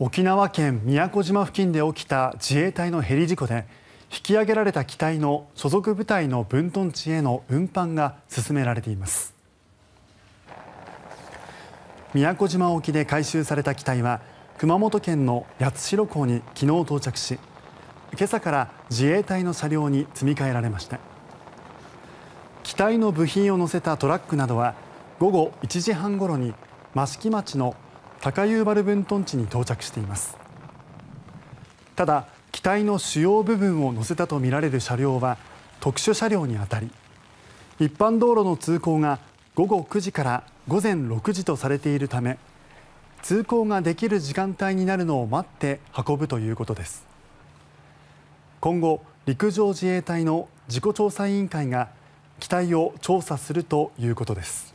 沖縄県宮古島付近で起きた自衛隊のヘリ事故で引き上げられた機体の所属部隊の分屯地への運搬が進められています宮古島沖で回収された機体は熊本県の八代港に昨日到着し今朝から自衛隊の車両に積み替えられました機体の部品を載せたトラックなどは午後1時半ごろに益城町の高遊丸分屯地に到着していますただ機体の主要部分を載せたとみられる車両は特殊車両にあたり一般道路の通行が午後9時から午前6時とされているため通行ができる時間帯になるのを待って運ぶということです今後陸上自衛隊の事故調査委員会が機体を調査するということです